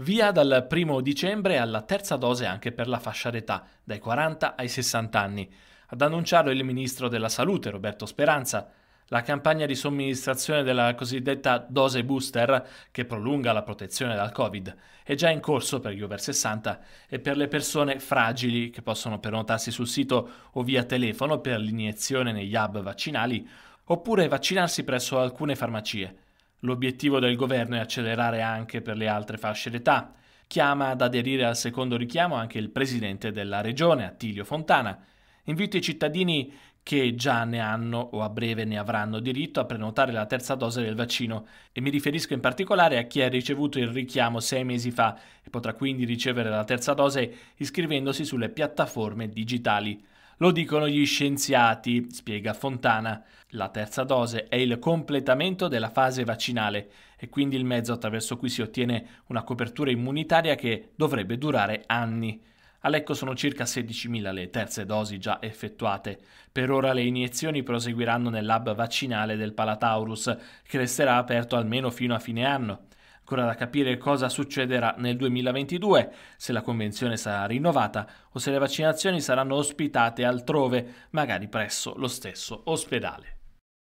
Via dal 1 dicembre alla terza dose anche per la fascia d'età, dai 40 ai 60 anni. Ad annunciarlo il ministro della Salute, Roberto Speranza. La campagna di somministrazione della cosiddetta dose booster, che prolunga la protezione dal Covid, è già in corso per gli over 60 e per le persone fragili che possono prenotarsi sul sito o via telefono per l'iniezione negli hub vaccinali oppure vaccinarsi presso alcune farmacie. L'obiettivo del governo è accelerare anche per le altre fasce d'età. Chiama ad aderire al secondo richiamo anche il presidente della regione, Attilio Fontana. Invito i cittadini che già ne hanno o a breve ne avranno diritto a prenotare la terza dose del vaccino e mi riferisco in particolare a chi ha ricevuto il richiamo sei mesi fa e potrà quindi ricevere la terza dose iscrivendosi sulle piattaforme digitali. Lo dicono gli scienziati, spiega Fontana. La terza dose è il completamento della fase vaccinale e quindi il mezzo attraverso cui si ottiene una copertura immunitaria che dovrebbe durare anni. A Lecco sono circa 16.000 le terze dosi già effettuate. Per ora le iniezioni proseguiranno nel lab vaccinale del Palataurus, che resterà aperto almeno fino a fine anno. Ancora da capire cosa succederà nel 2022, se la convenzione sarà rinnovata o se le vaccinazioni saranno ospitate altrove, magari presso lo stesso ospedale.